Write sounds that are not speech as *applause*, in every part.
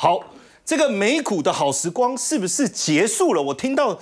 好，这个美股的好时光是不是结束了？我听到，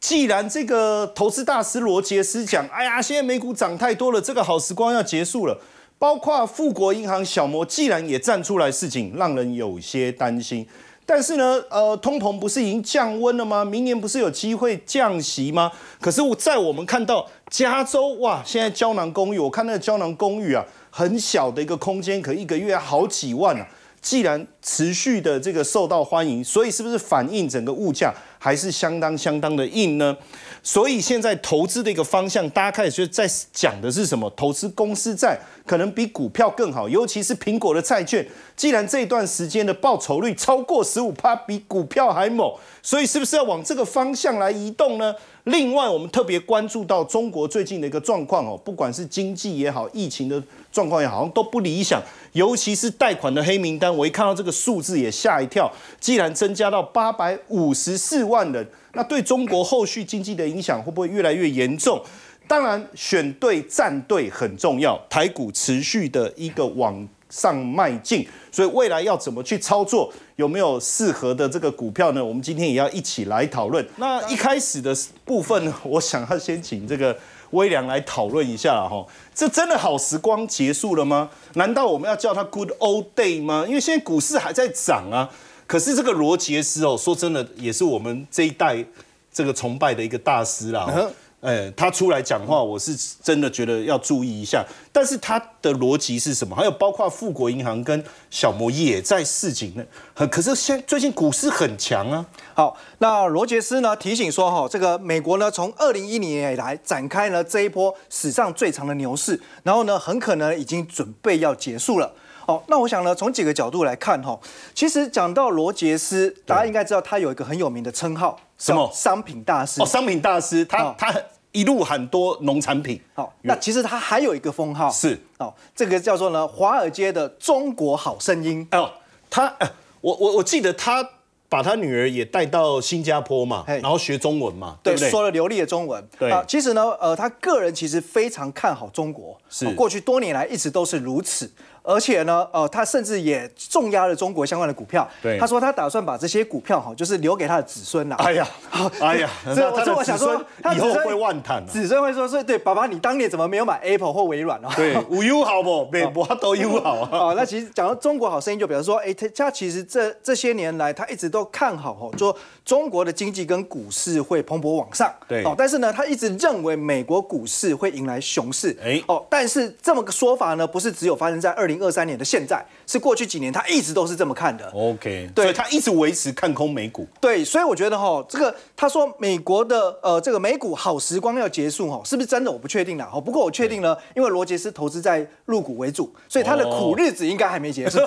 既然这个投资大师罗杰斯讲，哎呀，现在美股涨太多了，这个好时光要结束了。包括富国银行小摩，既然也站出来示警，让人有些担心。但是呢，呃，通膨不是已经降温了吗？明年不是有机会降息吗？可是我在我们看到加州哇，现在胶囊公寓，我看那个胶囊公寓啊，很小的一个空间，可一个月好几万啊。既然持续的这个受到欢迎，所以是不是反映整个物价还是相当相当的硬呢？所以现在投资的一个方向，大家开始在讲的是什么？投资公司债可能比股票更好，尤其是苹果的债券。既然这段时间的报酬率超过十五趴，比股票还猛，所以是不是要往这个方向来移动呢？另外，我们特别关注到中国最近的一个状况哦，不管是经济也好，疫情的状况也好，好像都不理想。尤其是贷款的黑名单，我一看到这个数字也吓一跳。既然增加到八百五十四万人，那对中国后续经济的影响会不会越来越严重？当然，选对站队很重要。台股持续的一个往。上迈进，所以未来要怎么去操作，有没有适合的这个股票呢？我们今天也要一起来讨论。那一开始的部分，我想要先请这个微良来讨论一下哈。这真的好时光结束了吗？难道我们要叫他 Good Old Day 吗？因为现在股市还在涨啊。可是这个罗杰斯哦，说真的，也是我们这一代这个崇拜的一个大师啦。呃，他出来讲话，我是真的觉得要注意一下。但是他的逻辑是什么？还有包括富国银行跟小摩也在市井呢。可可是现最近股市很强啊。好，那罗杰斯呢提醒说，哈，这个美国呢从二零一零年以来展开了这一波史上最长的牛市，然后呢很可能已经准备要结束了。好，那我想呢从几个角度来看，哈，其实讲到罗杰斯，大家应该知道他有一个很有名的称号，什么？商品大师。哦，商品大师，他他。一路很多农产品，好，那其实他还有一个封号，是，好，这个叫做呢，华尔街的中国好声音。哦，他，我我我记得他把他女儿也带到新加坡嘛，然后学中文嘛，对，说了流利的中文。对，其实呢，呃，他个人其实非常看好中国，是，过去多年来一直都是如此。而且呢，呃，他甚至也重压了中国相关的股票。对，他说他打算把这些股票哈，就是留给他的子孙呐。哎呀，*laughs* 哎呀，这我我想说，他以后会万叹，子孙会说说对爸爸，你当年怎么没有买 Apple 或微软呢？对，五 U 好不？美国都 U 好啊。*laughs* 哦，那其实讲到中国好声音，就比如说，哎，他他其实这这些年来，他一直都看好哈，说中国的经济跟股市会蓬勃往上。对，哦，但是呢，他一直认为美国股市会迎来熊市。哎，哦，但是这么个说法呢，不是只有发生在二零。零二三年的现在是过去几年，他一直都是这么看的。OK，对，他一直维持看空美股。对，所以我觉得哈，这个他说美国的呃这个美股好时光要结束哈，是不是真的？我不确定了。哈，不过我确定呢，因为罗杰斯投资在入股为主，所以他的苦日子应该还没结束。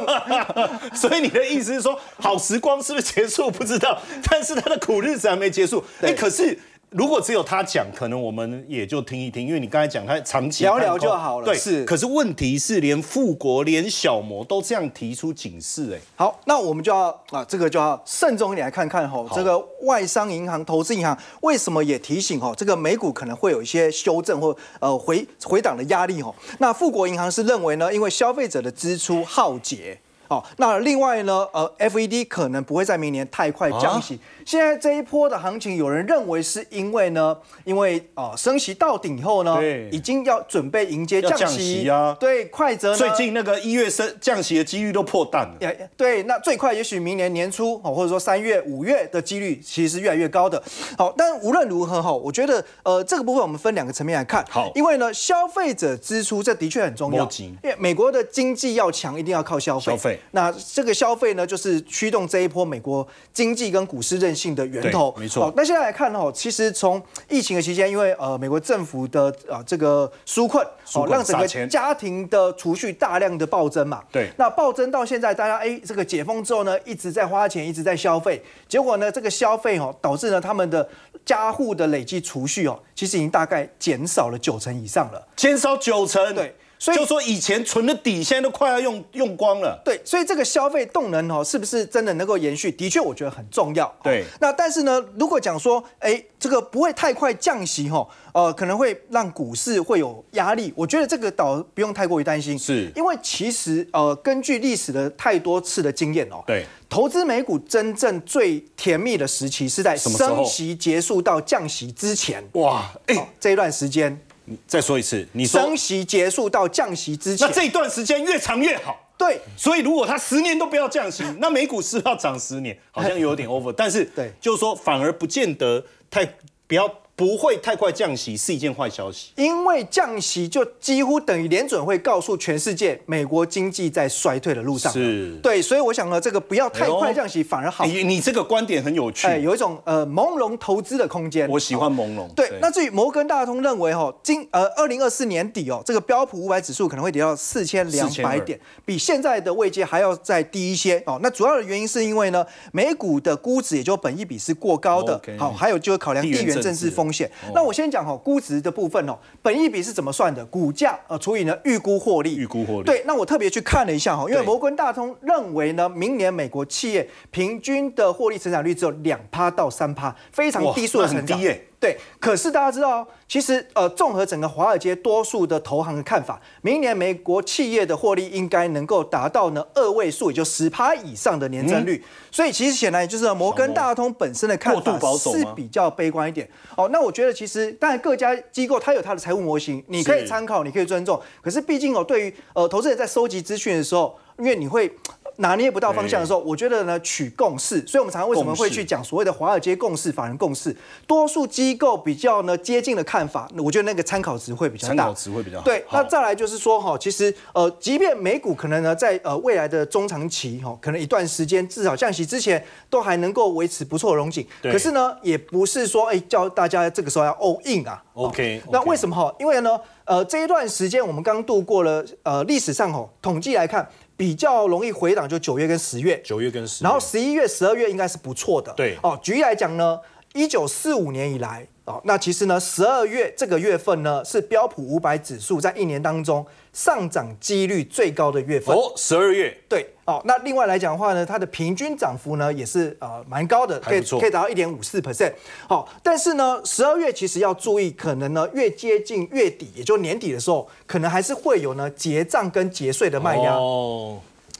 *laughs* 所以你的意思是说，好时光是不是结束不知道？但是他的苦日子还没结束。哎，可是。如果只有他讲，可能我们也就听一听，因为你刚才讲他长期聊聊就好了。对，是。可是问题是，连富国、连小魔都这样提出警示，哎，好，那我们就要啊，这个就要慎重一点来看看吼，这个外商银行、投资银行为什么也提醒哈，这个美股可能会有一些修正或呃回回档的压力吼。那富国银行是认为呢，因为消费者的支出耗竭。好，那另外呢，呃，F E D 可能不会在明年太快降息。现在这一波的行情，有人认为是因为呢，因为啊，升息到顶以后呢，对，已经要准备迎接降息啊。对，快则最近那个一月升降息的几率都破蛋了。对，那最快也许明年年初，哦，或者说三月、五月的几率其实越来越高的好。但无论如何哈，我觉得呃，这个部分我们分两个层面来看。好，因为呢，消费者支出这的确很重要，因为美国的经济要强一定要靠消费。消费那这个消费呢，就是驱动这一波美国经济跟股市韧性的源头。没错。那现在来看哦，其实从疫情的期间，因为呃美国政府的啊这个纾困，哦让整个家庭的储蓄大量的暴增嘛。对。那暴增到现在，大家哎这个解封之后呢，一直在花钱，一直在消费，结果呢这个消费哦导致呢他们的家户的累计储蓄哦，其实已经大概减少了九成以上了，减少九成。对。所以就说以前存的底，现在都快要用用光了。对，所以这个消费动能哦，是不是真的能够延续？的确，我觉得很重要。对，那但是呢，如果讲说，哎，这个不会太快降息哦，呃，可能会让股市会有压力。我觉得这个倒不用太过于担心，是因为其实呃，根据历史的太多次的经验哦，对，投资美股真正最甜蜜的时期是在升息结束到降息之前哇，这一段时间。再说一次，你说升息结束到降息之前，那这一段时间越长越好。对，所以如果他十年都不要降息，那美股是是要涨十年？好像有点 over。*laughs* 但是，对，就是说反而不见得太不要。不会太快降息是一件坏消息，因为降息就几乎等于联准会告诉全世界，美国经济在衰退的路上。是对，所以我想呢，这个不要太快降息反而好。你你这个观点很有趣，哎，有一种呃朦胧投资的空间。我喜欢朦胧。对，那至于摩根大通认为哦，今呃二零二四年底哦，这个标普五百指数可能会跌到四千两百点，比现在的位阶还要再低一些哦。那主要的原因是因为呢，美股的估值也就本一比是过高的，好，还有就考量地缘政治风。风险。那我先讲哈，估值的部分哦，本益比是怎么算的？股价呃除以呢预估获利。预估获利。对，那我特别去看了一下哈，因为摩根大通认为呢，明年美国企业平均的获利成长率只有两趴到三趴，非常低速的成长。对，可是大家知道其实呃，综合整个华尔街多数的投行的看法，明年美国企业的获利应该能够达到呢二位数，也就十趴以上的年增率。所以其实显然就是摩根大通本身的看法是比较悲观一点。哦，那我觉得其实当然各家机构它有它的财务模型，你可以参考，你可以尊重。可是毕竟哦，对于呃投资者在收集资讯的时候，因为你会。拿捏不到方向的时候，我觉得呢，取共识。所以，我们常常为什么会去讲所谓的华尔街共识、法人共识，多数机构比较呢接近的看法，那我觉得那个参考值会比较大。参考值会比较对。那再来就是说哈，其实呃，即便美股可能呢，在呃未来的中长期哈，可能一段时间至少降息之前都还能够维持不错融景，可是呢，也不是说哎叫大家这个时候要 all in 啊。OK。那为什么哈？因为呢，呃，这一段时间我们刚度过了呃历史上哈统计来看。比较容易回档，就九月跟十月。九月跟十，然后十一月、十二月应该是不错的。对，哦，举例来讲呢。一九四五年以来，哦，那其实呢，十二月这个月份呢，是标普五百指数在一年当中上涨几率最高的月份。哦，十二月，对，哦，那另外来讲的话呢，它的平均涨幅呢，也是呃蛮高的，可以可以达到一点五四 percent。好，但是呢，十二月其实要注意，可能呢越接近月底，也就年底的时候，可能还是会有呢结账跟结税的卖压。哦，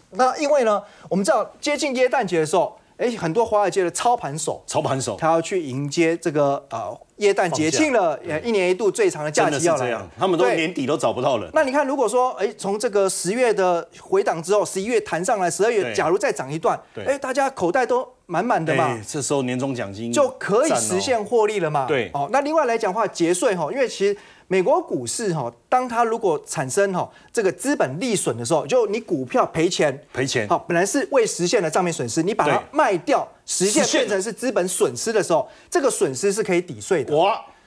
那因为呢，我们知道接近耶诞节的时候。哎，很多华尔街的操盘手，操盘手，他要去迎接这个呃，耶诞节庆了，一年一度最长的假期要来了，他们都年底都找不到了。那你看，如果说哎，从这个十月的回档之后，十一月弹上来，十二月假如再涨一段，哎，大家口袋都满满的嘛，这时候年终奖金就可以实现获利了嘛。对，哦，那另外来讲话节税哈，因为其实。美国股市哈，当它如果产生哈这个资本利损的时候，就你股票赔钱赔钱好，本来是未实现的账面损失，你把它卖掉，实现变成是资本损失的时候，这个损失是可以抵税的。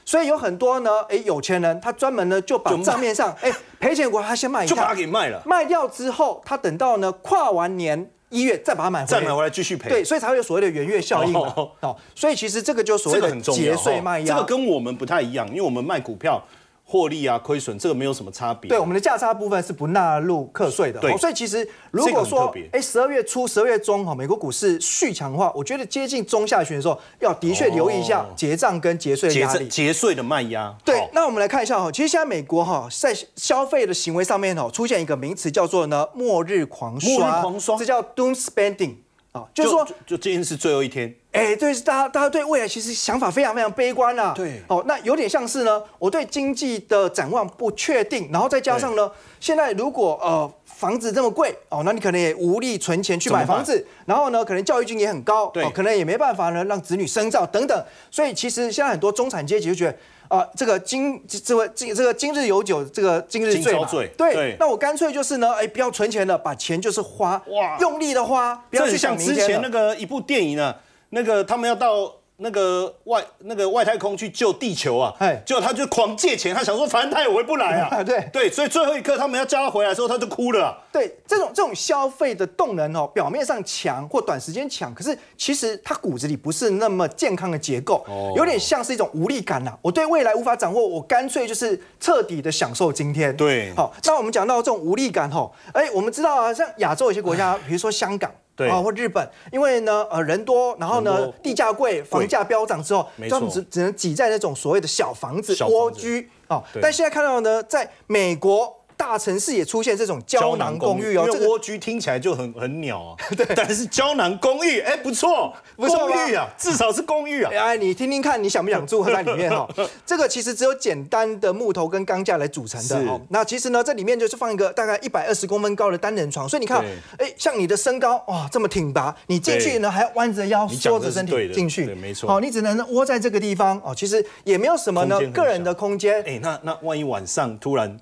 所以有很多呢，哎，有钱人他专门呢就把账面上哎 *laughs* 赔钱股他先卖，就把它给卖了，卖掉之后，他等到呢跨完年一月再把它买回来，再买回来继续赔，对，所以才会有所谓的元月效应。*laughs* 哦，所以其实这个就所谓的节税卖药，这个跟我们不太一样，因为我们卖股票。获利啊，亏损这个没有什么差别。对，我们的价差部分是不纳入课税的。对，所以其实如果说哎，十二月初、十二月中哈，美国股市续强化，我觉得接近中下旬的时候，要的确留意一下结账跟结税压力。结账、税的卖压。对，那我们来看一下哈，其实现在美国哈在消费的行为上面哦，出现一个名词叫做呢“末日狂刷”。末日狂刷，这叫 Doom Spending 啊，就是说就今天是最后一天。哎，对，是大家，大家对未来其实想法非常非常悲观啦。对，哦，那有点像是呢，我对经济的展望不确定，然后再加上呢，现在如果呃房子这么贵哦，那你可能也无力存钱去买房子，然后呢，可能教育金也很高，对，可能也没办法呢，让子女生造等等。所以其实现在很多中产阶级就觉得啊，这个今这个今这个今日有酒，这个今日醉嘛，对。那我干脆就是呢，哎，不要存钱了，把钱就是花，哇，用力的花，不要去想之前那个一部电影呢。那个他们要到那个外那个外太空去救地球啊，哎，果他就狂借钱，他想说反正他也回不来啊，*laughs* 对对，所以最后一刻他们要叫他回来的时候，他就哭了。对，这种这种消费的动能哦，表面上强或短时间强，可是其实他骨子里不是那么健康的结构，有点像是一种无力感呐。我对未来无法掌握，我干脆就是彻底的享受今天。对，好，那我们讲到这种无力感哦，哎，我们知道啊，像亚洲有些国家，比如说香港。啊，或日本，因为呢，呃，人多，然后呢，地价贵，房价飙涨之后，就只只能挤在那种所谓的小房子蜗居啊。但现在看到呢，在美国。大城市也出现这种胶囊公寓哦，因为蜗居听起来就很很鸟啊。对，但是胶囊公寓哎不错，公寓啊，至少是公寓啊。哎，你听听看，你想不想住在里面哈？*laughs* 这个其实只有简单的木头跟钢架来组成的。哦。那其实呢，这里面就是放一个大概一百二十公分高的单人床。所以你看，哎，像你的身高哇这么挺拔，你进去呢还弯着腰缩着身体进去，没错。好，你只能窝在这个地方哦。其实也没有什么呢，个人的空间。哎，那那万一晚上突然。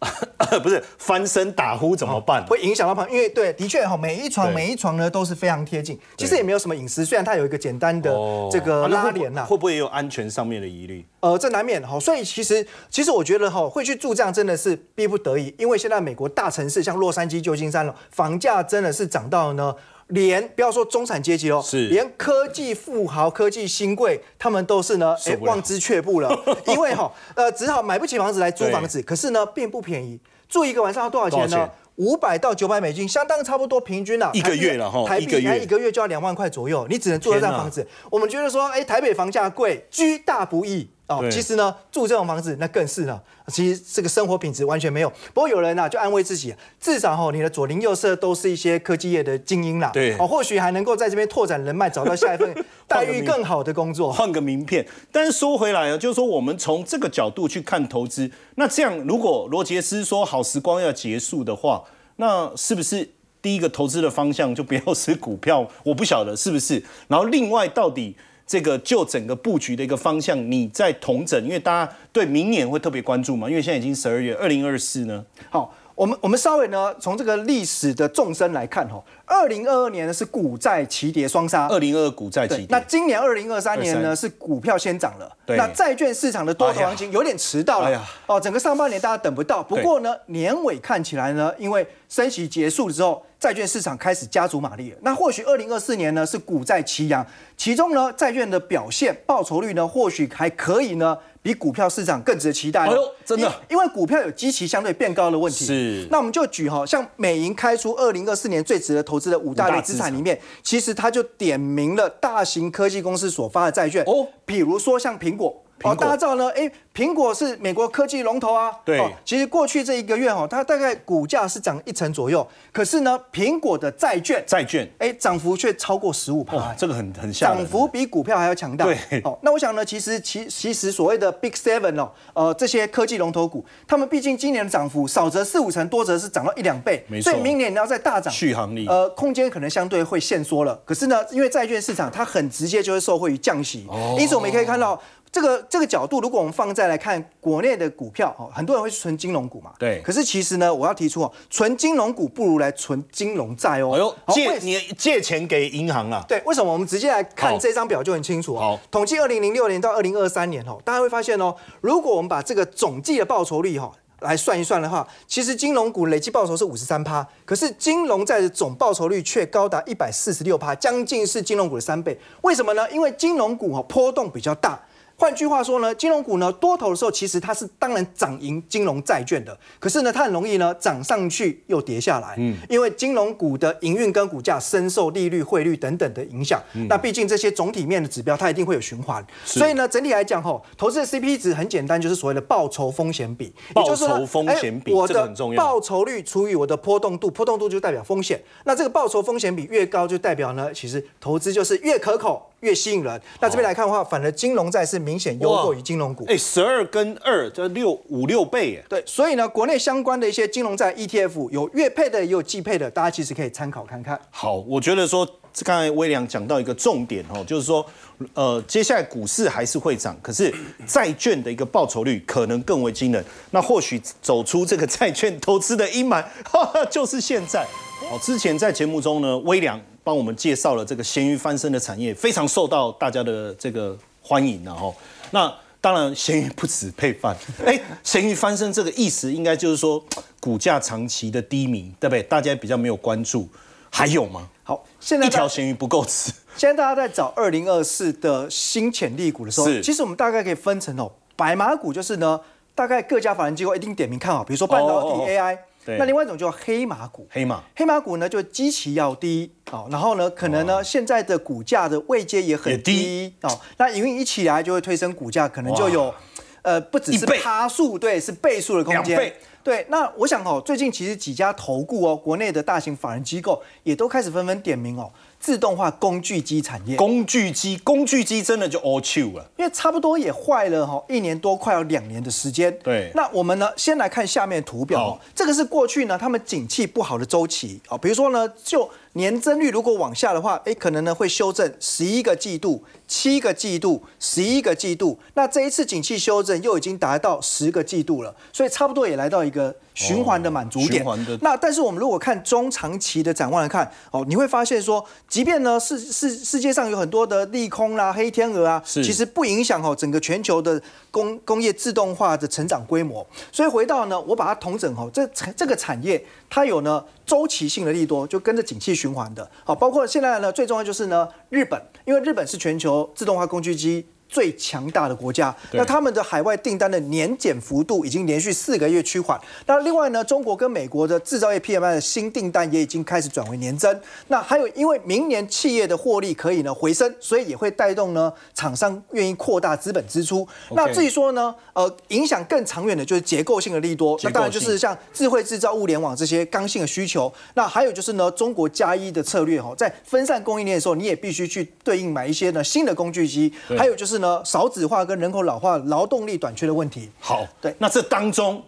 *laughs* 不是翻身打呼怎么办？会影响到旁，因为对，的确哈，每一床每一床呢都是非常贴近，其实也没有什么隐私。虽然它有一个简单的这个拉帘呐，会不会也有安全上面的疑虑？呃，这难免哈，所以其实其实我觉得哈，会去住这样真的是逼不得已，因为现在美国大城市像洛杉矶、旧金山了，房价真的是涨到呢。连不要说中产阶级哦，是连科技富豪、科技新贵，他们都是呢，哎，望之却步了。*laughs* 因为哈，呃，只好买不起房子来租房子，可是呢，并不便宜。住一个晚上要多少钱呢？五百到九百美金，相当差不多平均啦，一个月了哈，台币才一个月就要两万块左右，你只能住得上房子。我们觉得说，哎，台北房价贵，居大不易。哦，其实呢，住这种房子那更是呢。其实这个生活品质完全没有。不过有人呢就安慰自己，至少吼你的左邻右舍都是一些科技业的精英啦。对，哦，或许还能够在这边拓展人脉，找到下一份 *laughs* 待遇更好的工作，换个名片。但是说回来啊，就是说我们从这个角度去看投资，那这样如果罗杰斯说好时光要结束的话，那是不是第一个投资的方向就不要是股票？我不晓得是不是。然后另外到底。这个就整个布局的一个方向，你在同整，因为大家对明年会特别关注嘛，因为现在已经十二月二零二四呢。好，我们我们稍微呢从这个历史的纵深来看哈。二零二二年呢是股债齐跌双杀。二零二股债齐跌。那今年二零二三年呢是股票先涨了。对。那债券市场的多头行情有点迟到了。哎呀。哦，整个上半年大家等不到。不过呢，年尾看起来呢，因为升息结束之后，债券市场开始加足马力。了。那或许二零二四年呢是股债齐扬，其中呢债券的表现报酬率呢或许还可以呢，比股票市场更值得期待。哎呦，真的。因为股票有基期相对变高的问题。是。那我们就举哈，像美银开出二零二四年最值得投。的五大类资产里面，其实它就点名了大型科技公司所发的债券，比如说像苹果。哦，大家知道呢，哎，苹果是美国科技龙头啊。对，其实过去这一个月哈，它大概股价是涨一成左右，可是呢，苹果的债券，债券，哎，涨幅却超过十五倍啊，这个很很吓涨幅比股票还要强大。对，好，那我想呢，其实其其实所谓的 Big Seven 哦，呃，这些科技龙头股，他们毕竟今年的涨幅少则四五成，多则是涨到一两倍，没错。所以明年你要再大涨，续航力，呃，空间可能相对会限缩了。可是呢，因为债券市场它很直接就会受惠于降息，因此我们可以看到。这个这个角度，如果我们放在来看国内的股票哦，很多人会去存金融股嘛。对。可是其实呢，我要提出哦，存金融股不如来存金融债哦。哎呦，借你借钱给银行啊。对，为什么？我们直接来看这张表就很清楚哦。好。统计二零零六年到二零二三年哦，大家会发现哦，如果我们把这个总计的报酬率哈来算一算的话，其实金融股累计报酬是五十三趴，可是金融债的总报酬率却高达一百四十六趴，将近是金融股的三倍。为什么呢？因为金融股哦波动比较大。换句话说呢，金融股呢多头的时候，其实它是当然涨赢金融债券的。可是呢，它很容易呢涨上去又跌下来。嗯，因为金融股的营运跟股价深受利率、汇率等等的影响。那毕竟这些总体面的指标，它一定会有循环。所以呢，整体来讲吼，投资 CP 值很简单，就是所谓的报酬风险比。报酬风险比，这个很重要。报酬率除以我的波动度，波动度就代表风险。那这个报酬风险比越高，就代表呢，其实投资就是越可口。越吸引人。那这边来看的话，反而金融债是明显优过于金融股。哎，十二跟二，这六五六倍耶。对，所以呢，国内相关的一些金融债 ETF，有月配的，也有季配的，大家其实可以参考看看。好，我觉得说，刚才微良讲到一个重点哦，就是说，呃，接下来股市还是会涨，可是债券的一个报酬率可能更为惊人。那或许走出这个债券投资的阴霾，就是现在。好，之前在节目中呢，微良。帮我们介绍了这个“咸鱼翻身”的产业，非常受到大家的这个欢迎，然后，那当然咸鱼不止配饭，*laughs* 哎，咸鱼翻身这个意思应该就是说股价长期的低迷，对不对？大家比较没有关注，还有吗？好，现在一条咸鱼不够吃。*laughs* 现在大家在找二零二四的新潜力股的时候，其实我们大概可以分成哦，白马股就是呢，大概各家法人机构一定点名看好，比如说半导体、AI。那另外一种叫黑马股，黑马黑马股呢，就基期要低啊，然后呢，可能呢现在的股价的位阶也很低啊，那营运一起来就会推升股价，可能就有呃不只是趴数，对，是倍数的空间，对。那我想哦，最近其实几家投顾哦，国内的大型法人机构也都开始纷纷点名哦。自动化工具机产业，工具机，工具机真的就 all true 了，因为差不多也坏了哈，一年多，快要两年的时间。对，那我们呢，先来看下面图表，这个是过去呢，他们景气不好的周期啊，比如说呢，就年增率如果往下的话，哎，可能呢会修正十一个季度，七个季度，十一个季度，那这一次景气修正又已经达到十个季度了，所以差不多也来到一个。循环的满足点，那但是我们如果看中长期的展望来看，哦，你会发现说，即便呢是是世界上有很多的利空啦、黑天鹅啊，其实不影响哦整个全球的工工业自动化的成长规模。所以回到呢，我把它统整哦，这这个产业它有呢周期性的利多，就跟着景气循环的好，包括现在呢，最重要就是呢日本，因为日本是全球自动化工具机。最强大的国家，那他们的海外订单的年减幅度已经连续四个月趋缓。那另外呢，中国跟美国的制造业 PMI 的新订单也已经开始转为年增。那还有，因为明年企业的获利可以呢回升，所以也会带动呢厂商愿意扩大资本支出。那至于说呢，呃，影响更长远的就是结构性的利多，那当然就是像智慧制造、物联网这些刚性的需求。那还有就是呢，中国加一的策略哈，在分散供应链的时候，你也必须去对应买一些呢新的工具机，还有就是。呢，少子化跟人口老化、劳动力短缺的问题。好，对，那这当中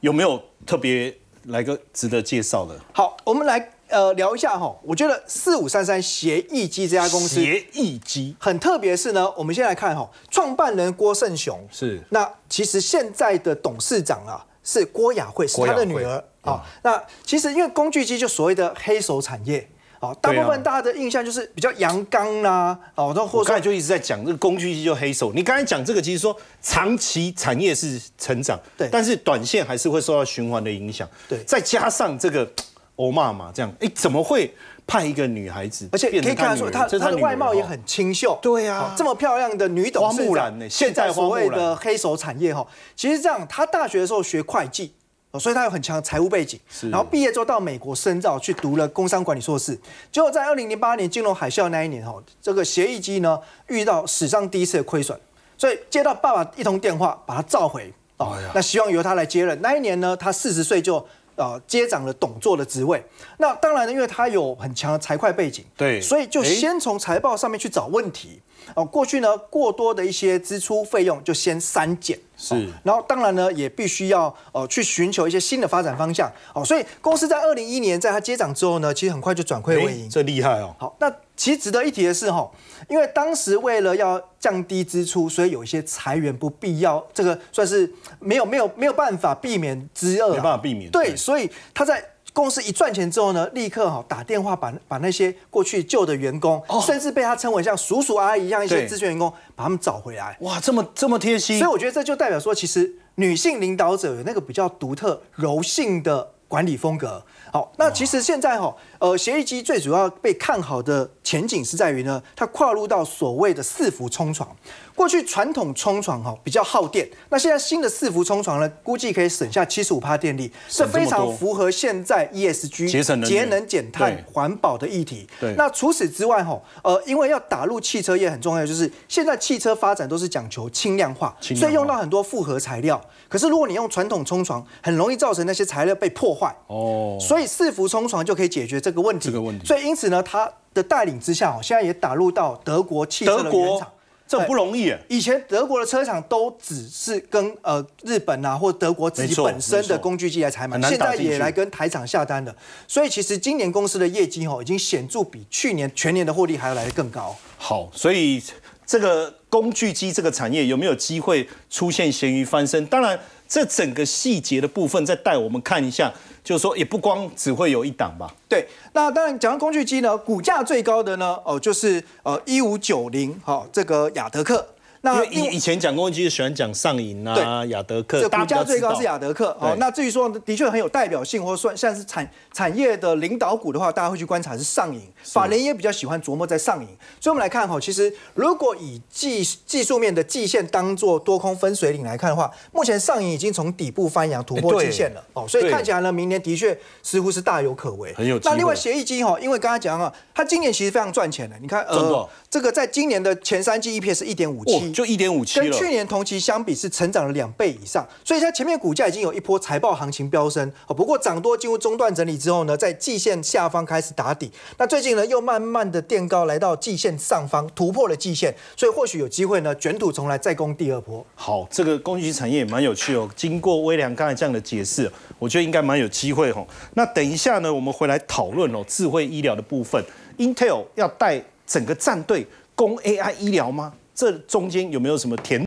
有没有特别来个值得介绍的？好，我们来呃聊一下哈。我觉得四五三三协议机这家公司，协议机很特别是呢。我们先来看哈，创办人郭胜雄是。那其实现在的董事长啊是郭雅慧，是他的女儿啊。那其实因为工具机就所谓的黑手产业。哦，大部分大家的印象就是比较阳刚啦，哦，那后来就一直在讲这个工具机就黑手。你刚才讲这个，其实说长期产业是成长，对，但是短线还是会受到循环的影响，对。再加上这个 *tsk* 欧妈妈这样，哎，怎么会派一个女孩子？而且可以看得出她她的外貌也很清秀，对呀，这么漂亮的女董事长。现在所谓的黑手产业哈，其实这样，她大学的时候学会计。所以他有很强的财务背景，然后毕业之后到美国深造，去读了工商管理硕士。结果在二零零八年金融海啸那一年哈，这个协议机呢遇到史上第一次的亏损，所以接到爸爸一通电话，把他召回哦，那希望由他来接任。那一年呢，他四十岁就。呃，接掌了董座的职位，那当然呢，因为他有很强的财会背景，对，所以就先从财报上面去找问题。哦，过去呢，过多的一些支出费用就先删减，是。然后当然呢，也必须要哦去寻求一些新的发展方向。哦，所以公司在二零一一年在他接掌之后呢，其实很快就转亏为盈，这厉害哦。好，那。其实值得一提的是哈，因为当时为了要降低支出，所以有一些裁员不必要，这个算是没有没有没有办法避免之二，没办法避免。对，所以他在公司一赚钱之后呢，立刻哈打电话把把那些过去旧的员工，甚至被他称为像叔叔阿姨一样一些资深员工，把他们找回来。哇，这么这么贴心。所以我觉得这就代表说，其实女性领导者有那个比较独特柔性的管理风格。好，那其实现在哈。呃，协议机最主要被看好的前景是在于呢，它跨入到所谓的四伏冲床。过去传统冲床哈比较耗电，那现在新的四伏冲床呢，估计可以省下七十五帕电力，这非常符合现在 ESG 节能、节能减碳、环保的议题。那除此之外哈，呃，因为要打入汽车业很重要，就是现在汽车发展都是讲求轻量化，所以用到很多复合材料。可是如果你用传统冲床，很容易造成那些材料被破坏。哦。所以四伏冲床就可以解决。这个问题，这个问题。所以因此呢，他的带领之下，现在也打入到德国汽车的原厂，这不容易。以前德国的车厂都只是跟呃日本啊或德国自己本身的工具机来采买，现在也来跟台厂下单的。所以其实今年公司的业绩哦，已经显著比去年全年的获利还要来得更高。好，所以这个工具机这个产业有没有机会出现咸鱼翻身？当然。这整个细节的部分，再带我们看一下，就是说也不光只会有一档吧。对，那当然讲工具机呢，股价最高的呢，哦，就是呃一五九零哈，这个亚德克，那以以前讲公募基喜欢讲上影啊，雅德客，大家最高是雅德克哦。那至于说的确很有代表性，或算像是产产业的领导股的话，大家会去观察是上瘾，法人也比较喜欢琢磨在上瘾。所以我们来看哈，其实如果以技技术面的季线当做多空分水岭来看的话，目前上影已经从底部翻扬突破极限了哦，所以看起来呢，明年的确似乎是大有可为。很有。那另外协议金哈，因为刚才讲啊，它今年其实非常赚钱的，你看呃，这个在今年的前三季 EPS 一点五七。就一点五七了，跟去年同期相比是成长了两倍以上，所以它前面股价已经有一波财报行情飙升哦。不过涨多进入中段整理之后呢，在季线下方开始打底，那最近呢又慢慢的垫高来到季线上方，突破了季线，所以或许有机会呢卷土重来再攻第二波。好，这个工具产业也蛮有趣哦。经过微良刚才这样的解释，我觉得应该蛮有机会吼。那等一下呢，我们回来讨论哦，智慧医疗的部分，Intel 要带整个战队攻 AI 医疗吗？这中间有没有什么甜？